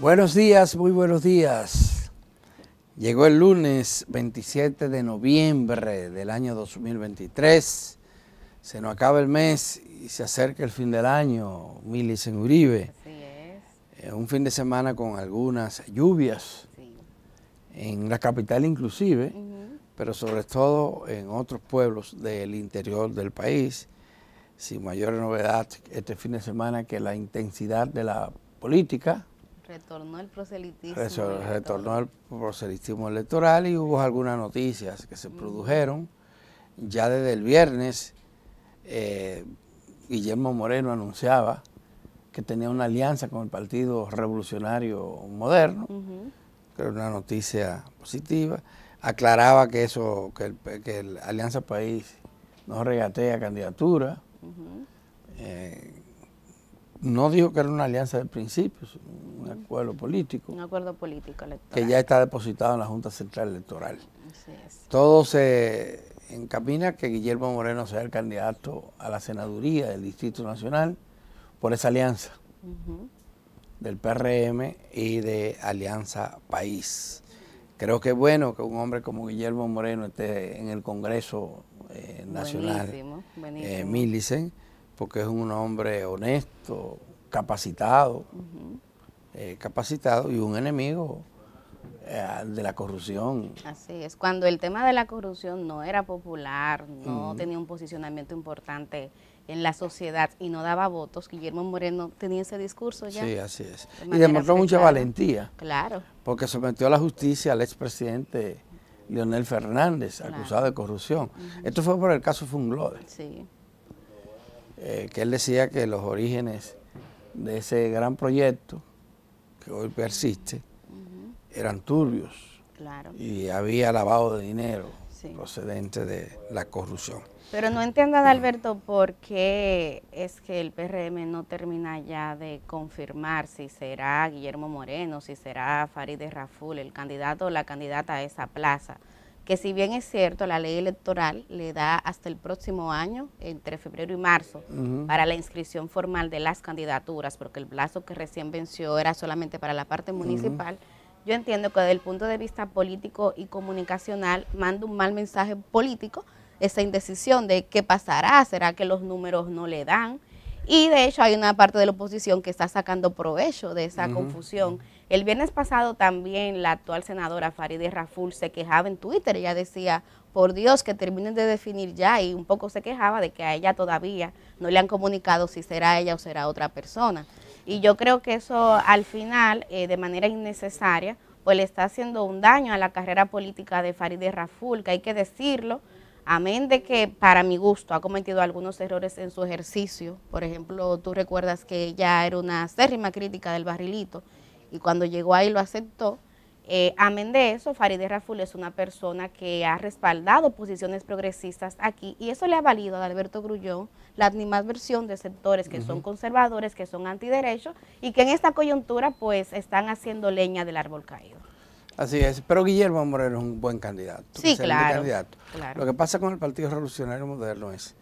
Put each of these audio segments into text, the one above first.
Buenos días, muy buenos días. Llegó el lunes 27 de noviembre del año 2023. Se nos acaba el mes y se acerca el fin del año, Milis en Uribe. Así es. Eh, un fin de semana con algunas lluvias en la capital inclusive, pero sobre todo en otros pueblos del interior del país. Sin mayor novedad este fin de semana que la intensidad de la política Retornó el proselitismo. Retornó, el proselitismo electoral y hubo algunas noticias que se produjeron. Ya desde el viernes, eh, Guillermo Moreno anunciaba que tenía una alianza con el Partido Revolucionario Moderno, que era una noticia positiva. Aclaraba que eso, que el, que el Alianza País no regatea candidatura. Eh, no dijo que era una alianza de principios, un acuerdo político. Un acuerdo político electoral. Que ya está depositado en la Junta Central Electoral. Todo se encamina que Guillermo Moreno sea el candidato a la senaduría del Distrito Nacional por esa alianza del PRM y de Alianza País. Creo que es bueno que un hombre como Guillermo Moreno esté en el Congreso eh, Nacional buenísimo, eh, buenísimo. porque es un hombre honesto, capacitado, eh, capacitado y un enemigo eh, de la corrupción. Así es, cuando el tema de la corrupción no era popular, no tenía un posicionamiento importante en la sociedad y no daba votos, Guillermo Moreno tenía ese discurso ya. Sí, así es. y demostró mucha valentía. Claro. Porque sometió a la justicia al expresidente Leonel Fernández, acusado de corrupción. Esto fue por el caso Funglode. Sí. Eh, que él decía que los orígenes de ese gran proyecto que hoy persiste, eran turbios. Y había lavado de dinero procedente de la corrupción. Pero no entiendo, Alberto, por qué es que el PRM no termina ya de confirmar si será Guillermo Moreno, si será Farideh Raful, el candidato o la candidata a esa plaza que si bien es cierto, la ley electoral le da hasta el próximo año, entre febrero y marzo, para la inscripción formal de las candidaturas, porque el plazo que recién venció era solamente para la parte municipal, yo entiendo que desde el punto de vista político y comunicacional manda un mal mensaje político esa indecisión de qué pasará, será que los números no le dan, y de hecho hay una parte de la oposición que está sacando provecho de esa confusión. El viernes pasado también la actual senadora Farideh Raful se quejaba en Twitter, ella decía, por Dios, que terminen de definir ya, y un poco se quejaba de que a ella todavía no le han comunicado si será ella o será otra persona. Y yo creo que eso al final, eh, de manera innecesaria, pues le está haciendo un daño a la carrera política de Farideh Raful, que hay que decirlo, amén de que para mi gusto ha cometido algunos errores en su ejercicio. Por ejemplo, tú recuerdas que ella era una acérrima crítica del barrilito y cuando llegó ahí lo aceptó. Eh, amén de eso, Farideh Raful es una persona que ha respaldado posiciones progresistas aquí y eso le ha valido a Alberto Grullón la versión de sectores que son conservadores, que son antiderechos y que en esta coyuntura pues están haciendo leña del árbol caído. Así es, pero Guillermo Moreno es un buen candidato. Sí, claro, Lo que pasa con el Partido Revolucionario Moderno es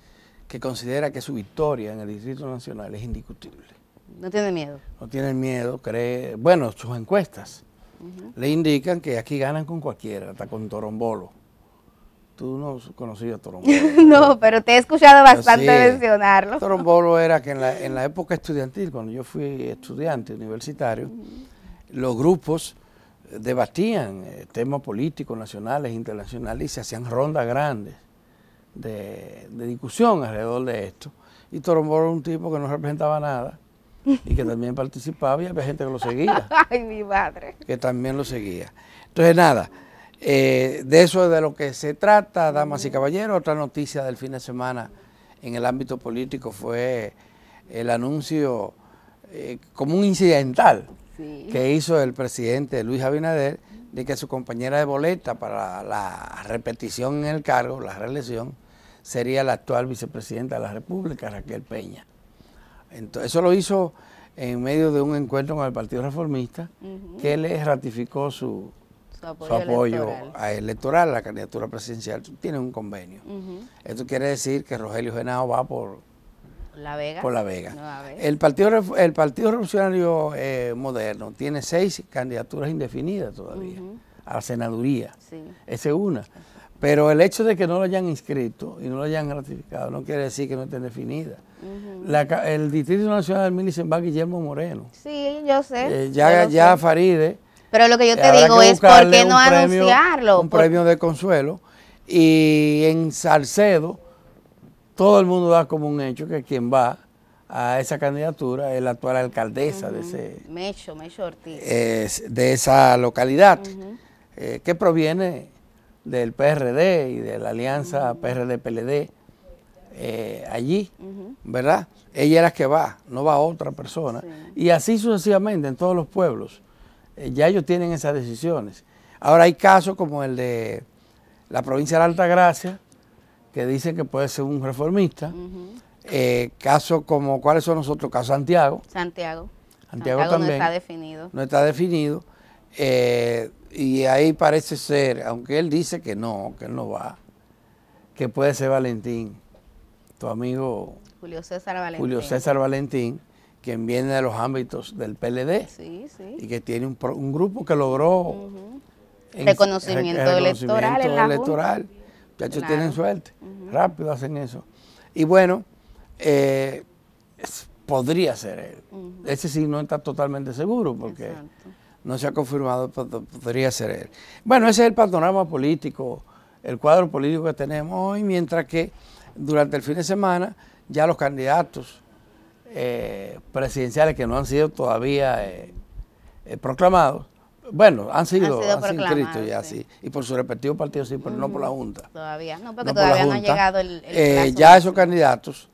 que considera que su victoria en el Distrito Nacional es indiscutible. No tiene miedo. No tiene miedo, cree. Bueno, sus encuestas le indican que aquí ganan con cualquiera, hasta con Torombolo. Tú no conocías a Torombolo. no, pero te he escuchado bastante mencionarlo. Torombolo era que en la, época estudiantil, cuando yo fui estudiante universitario, los grupos debatían eh, temas políticos nacionales, e internacionales, y se hacían rondas grandes de, discusión alrededor de esto. Y Toromboro era un tipo que no representaba nada y que también participaba y había gente que lo seguía. Ay, mi madre. Que también lo seguía. Entonces, nada, eh, de eso es de lo que se trata, damas y caballeros. Otra noticia del fin de semana en el ámbito político fue el anuncio eh, como un incidental que hizo el presidente Luis Abinader de que su compañera de boleta para la repetición en el cargo, la reelección, sería la actual vicepresidenta de la República, Raquel Peña. Entonces, eso lo hizo en medio de un encuentro con el Partido Reformista, que le ratificó su, su apoyo, electoral. A la candidatura presidencial. Tiene un convenio. Esto quiere decir que Rogelio Genao va por la Vega. Por La Vega. El Partido, el partido Revolucionario eh, Moderno tiene seis candidaturas indefinidas todavía a la senaduría. Sí. Esa es una. Pero el hecho de que no lo hayan inscrito y no lo hayan ratificado no quiere decir que no esté definida el Distrito Nacional del Milicen va Guillermo Moreno. Sí, yo sé. Eh, ya, Faride. Pero lo que yo te digo es por qué no anunciarlo. Un premio de consuelo. Y en Salcedo todo el mundo da como un hecho que quien va a esa candidatura es la actual alcaldesa de ese... de esa localidad, eh, que proviene del PRD y de la alianza PRD-PLD eh, allí, ¿verdad? Ella es la que va, no va otra persona. Y así sucesivamente en todos los pueblos. Eh, ya ellos tienen esas decisiones. Ahora hay casos como el de la provincia de Altagracia, que dicen que puede ser un reformista. Eh, caso como, ¿cuáles son nosotros caso Santiago. Santiago. Santiago, también. No está definido. No está definido. Eh, y ahí parece ser, aunque él dice que no, que él no va, que puede ser Valentín, tu amigo Julio César Valentín. Julio César Valentín, quien viene de los ámbitos del PLD sí, sí. y que tiene un, grupo que logró reconocimiento, electoral. En electoral. De tienen suerte. Rápido hacen eso. Y bueno, eh, podría ser él. Ese sí no está totalmente seguro porque no se ha confirmado, podría ser él. Bueno, ese es el panorama político, el cuadro político que tenemos hoy, mientras que durante el fin de semana ya los candidatos eh, presidenciales que no han sido todavía eh, proclamados bueno, han sido, han sido, ya, sí. Y por su respectivo partido, sí, pero no por la Junta. Todavía, no, porque todavía no ha llegado el, eh, Ya esos candidatos,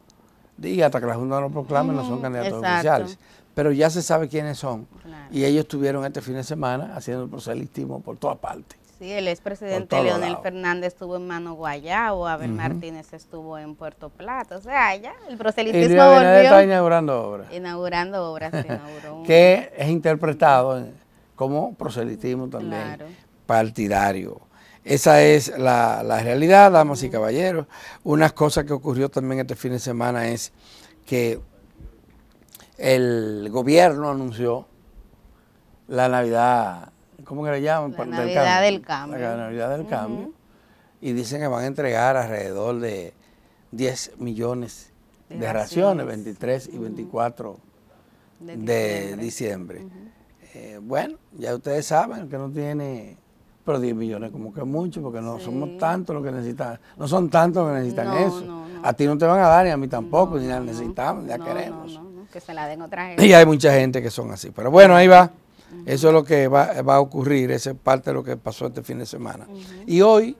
diga, hasta que la Junta no proclame, no son candidatos oficiales. Pero ya se sabe quiénes son. Y ellos estuvieron este fin de semana haciendo el proselitismo por todas partes. Sí, el expresidente Leonel Fernández estuvo en Mano Guayabo, Abel Martínez estuvo en Puerto Plata, o sea, ya el proselitismo y volvió. está inaugurando obras. Inaugurando obras, inauguró. que es interpretado... En, como proselitismo también partidario. Esa es la, realidad, damas y caballeros. Una cosa que ocurrió también este fin de semana es que el gobierno anunció la Navidad, ¿cómo que le llaman? La Navidad del Cambio. La Navidad del Cambio. Y dicen que van a entregar alrededor de 10 millones de, raciones, 23 y 24 De diciembre. Eh, bueno, ya ustedes saben que no tiene, pero 10 millones como que es mucho, porque no somos tantos los que necesitan, no son tantos los que necesitan eso. A ti no te van a dar, ni a mí tampoco, ni la necesitamos, ni la queremos. Que se la den otra Y hay mucha gente que son así, pero bueno, ahí va. Eso es lo que va, va a ocurrir, esa es parte de lo que pasó este fin de semana. Y hoy,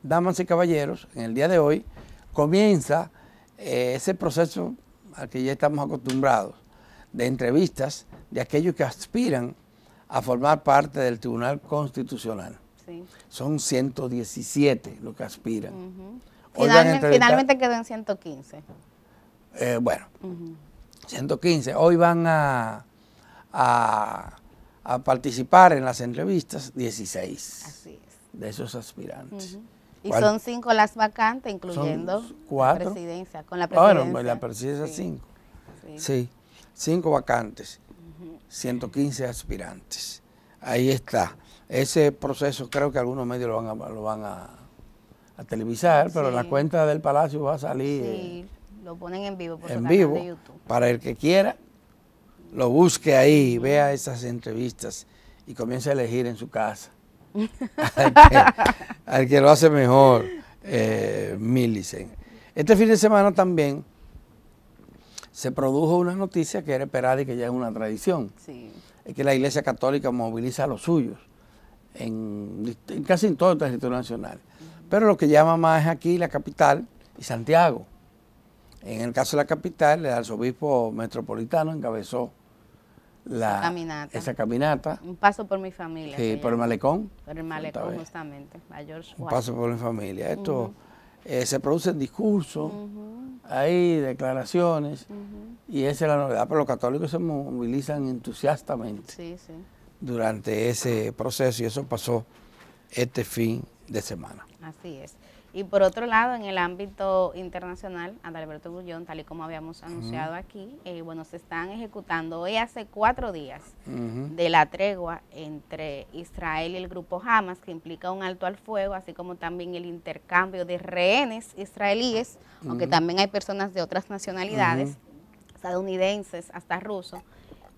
damas y caballeros, en el día de hoy, comienza eh, ese proceso al que ya estamos acostumbrados de entrevistas de aquellos que aspiran a formar parte del Tribunal Constitucional. Son 117 los que aspiran. finalmente, quedó en 115. Eh, bueno, 115. Hoy van a, a, a, participar en las entrevistas 16 de esos aspirantes. Y son cinco las vacantes, incluyendo la presidencia. Ah, bueno, la presidencia cinco. sí. cinco vacantes. 115 aspirantes. Ahí está. Ese proceso creo que algunos medios lo van a, lo van a, televisar, pero en la cuenta del Palacio va a salir. Sí, eh, lo ponen en vivo por Para el que quiera, lo busque ahí, vea esas entrevistas y comience a elegir en su casa. al, que, lo hace mejor, eh, Millicent. Este fin de semana también se produjo una noticia que era esperada y que ya es una tradición, es que la Iglesia Católica moviliza a los suyos, en, casi todo el territorio nacional. Pero lo que llama más es aquí la capital y Santiago. En el caso de la capital, el arzobispo metropolitano encabezó la, esa caminata. Un paso por mi familia. Sí, por el malecón. Por el malecón, justamente. un paso por mi familia. Esto... Eh, se producen discursos, hay declaraciones, y esa es la novedad. Pero los católicos se movilizan entusiastamente durante ese proceso, y eso pasó este fin de semana. Así es. Y por otro lado, en el ámbito internacional, Adalberto Gullón, tal y como habíamos anunciado aquí, eh, bueno, se están ejecutando hoy hace cuatro días de la tregua entre Israel y el grupo Hamas, que implica un alto al fuego, así como también el intercambio de rehenes israelíes, aunque también hay personas de otras nacionalidades, estadounidenses hasta rusos,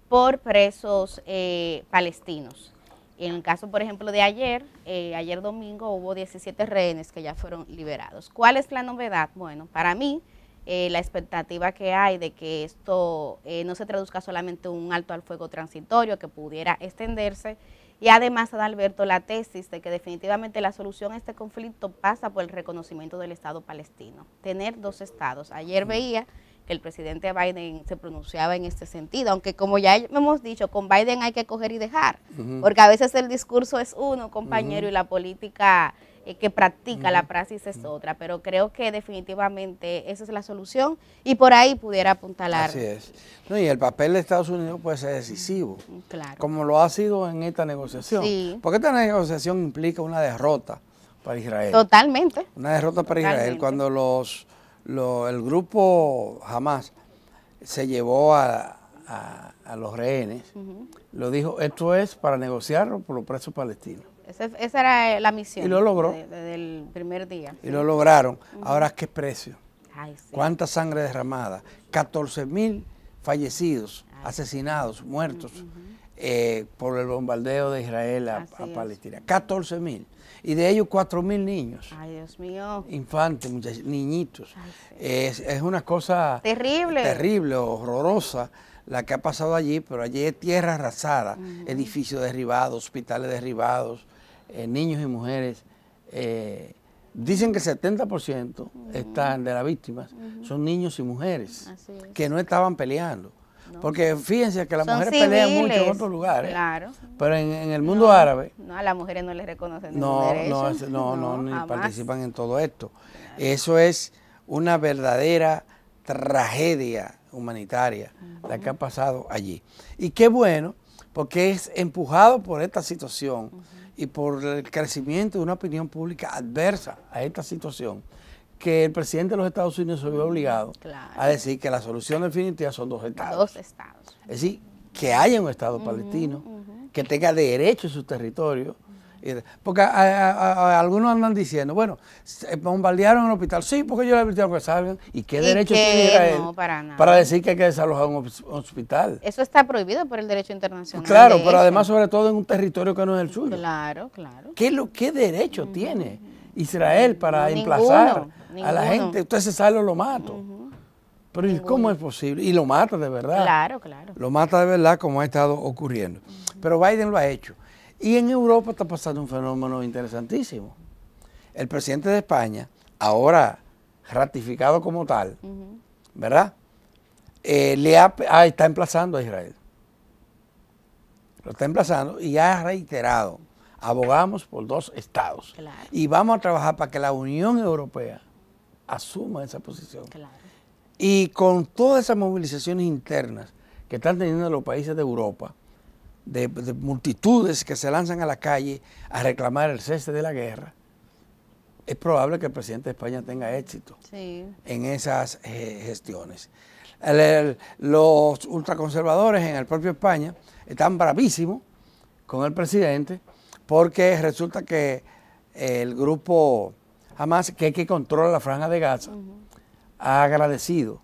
por presos eh, palestinos. En el caso, por ejemplo, de ayer, eh, ayer domingo hubo 17 rehenes que ya fueron liberados. ¿Cuál es la novedad? Bueno, para mí, eh, la expectativa que hay de que esto eh, no se traduzca solamente un alto al fuego transitorio que pudiera extenderse. Y además, Adalberto, la tesis de que definitivamente la solución a este conflicto pasa por el reconocimiento del Estado palestino. Tener dos estados. Ayer veía que el presidente Biden se pronunciaba en este sentido, aunque como ya hemos dicho, con Biden hay que coger y dejar, porque a veces el discurso es uno, compañero, y la política eh, que practica, la praxis es otra, pero creo que definitivamente esa es la solución y por ahí pudiera apuntalar. Así es. No, y el papel de Estados Unidos puede ser decisivo, como lo ha sido en esta negociación, porque esta negociación implica una derrota para Israel. Totalmente. Una derrota para Israel cuando los lo, el grupo jamás se llevó a, los rehenes, lo dijo, esto es para negociarlo por los presos palestinos. esa era eh, la misión. Y lo logró. Desde, el primer día. Y lo lograron. Ahora, ¿qué precio? ¿Cuánta sangre derramada? 14 mil fallecidos, asesinados, muertos eh, por el bombardeo de Israel a, a Palestina. 14 mil. Y de ellos 4 mil niños. Infantes, muchachos, niñitos. es, una cosa... Terrible. Terrible, horrorosa la que ha pasado allí, pero allí es tierra arrasada, edificios derribados, hospitales derribados, eh, niños y mujeres. Eh, dicen que el 70% están de las víctimas, son niños y mujeres que no estaban peleando porque fíjense que las mujeres pelean mucho en otros lugares. Pero en, el mundo árabe. No, a las mujeres no les reconocen no, no, participan en todo esto. Eso es una verdadera tragedia humanitaria la que ha pasado allí. Y qué bueno, porque es empujado por esta situación y por el crecimiento de una opinión pública adversa a esta situación que el presidente de los Estados Unidos se vio obligado a decir que la solución definitiva son dos estados. Dos estados. Es decir, que haya un Estado palestino, que tenga derecho en su territorio Porque algunos andan diciendo, bueno, eh, bombardearon un hospital. Sí, porque yo le advirtieron que salgan. ¿Y qué derecho tiene para, decir que hay que desalojar un hospital? Eso está prohibido por el derecho internacional. Claro, pero además, sobre todo en un territorio que no es el suyo. Claro, claro. ¿Qué, lo, qué derecho tiene Israel para emplazar a la gente. Usted se sale lo mato. Pero ¿cómo es posible? Y lo mata de verdad. Claro, claro. Lo mata de verdad como ha estado ocurriendo. Pero Biden lo ha hecho. Y en Europa está pasando un fenómeno interesantísimo. El presidente de España, ahora ratificado como tal, ¿verdad? Eh, le ah, está emplazando a Israel. Lo está emplazando y ha reiterado abogamos por dos estados. Y vamos a trabajar para que la Unión Europea asuma esa posición. Y con todas esas movilizaciones internas que están teniendo los países de Europa, de, multitudes que se lanzan a la calle a reclamar el cese de la guerra, es probable que el presidente de España tenga éxito en esas eh, gestiones. los ultraconservadores en el propio España están bravísimos con el presidente porque resulta que eh, el grupo Hamas, que es que controla la franja de Gaza, ha agradecido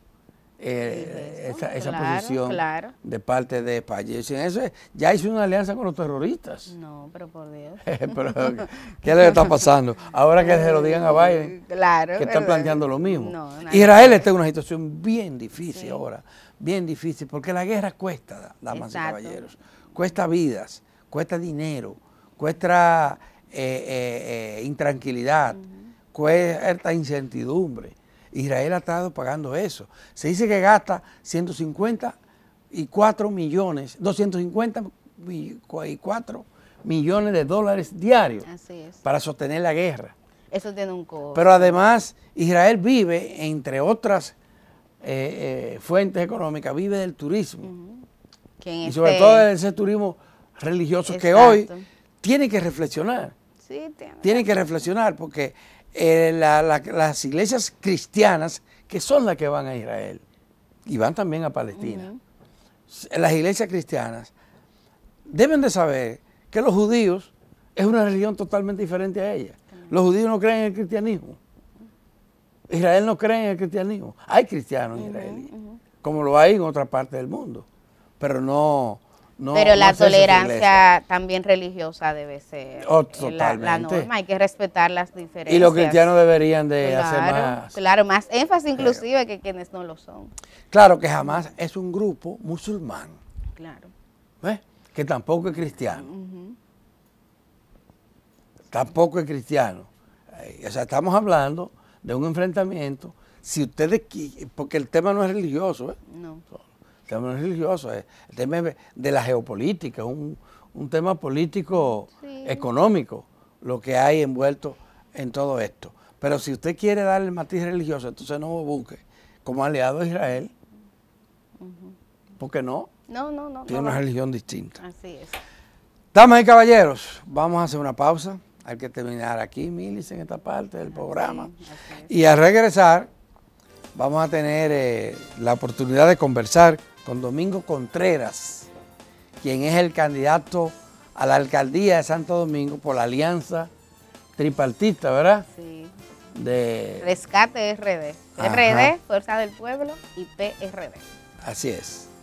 eh, esa, posición de parte de España. Eso ya hizo una alianza con los terroristas. No, pero por Dios. ¿Qué le está pasando? Ahora que se lo digan a Biden, que están planteando lo mismo. Israel está en una situación bien difícil ahora, bien difícil, porque la guerra cuesta, damas y caballeros, cuesta vidas, cuesta dinero cuesta eh, eh, eh, intranquilidad, cuesta incertidumbre. Israel ha estado pagando eso. Se dice que gasta 154 millones, 250 y millones de dólares diarios para sostener la guerra. Eso tiene un costo. Pero además, Israel vive, entre otras fuentes económicas, vive del turismo. y sobre todo ese turismo religioso que hoy tienen que reflexionar. Sí, tienen. que reflexionar porque eh, las iglesias cristianas, que son las que van a Israel y van también a Palestina, las iglesias cristianas deben de saber que los judíos es una religión totalmente diferente a ella. Los judíos no creen en el cristianismo. Israel no cree en el cristianismo. Hay cristianos en Israel, como lo hay en otra parte del mundo, pero no, pero la tolerancia también religiosa debe ser oh, la, norma, hay que respetar las diferencias. Y los cristianos deberían de hacer más. Claro, más énfasis inclusive que quienes no lo son. Claro que jamás es un grupo musulmán. Claro. Que tampoco es cristiano. Tampoco es cristiano. O sea, estamos hablando de un enfrentamiento. Si ustedes, porque el tema no es religioso, ¿eh? No. Eh, tema es religioso, el tema de la geopolítica, un, un tema político económico, lo que hay envuelto en todo esto. Pero si usted quiere dar el matiz religioso, entonces no busque como aliado de Israel, porque no, tiene una religión distinta. Así es. Damas y caballeros, vamos a hacer una pausa. Hay que terminar aquí, Milis, en esta parte del programa. y al regresar, vamos a tener eh, la oportunidad de conversar con Domingo Contreras, quien es el candidato a la alcaldía de Santo Domingo por la alianza tripartita, ¿verdad? Sí. De... Rescate RD. RD, Fuerza del Pueblo y PRD. Así es.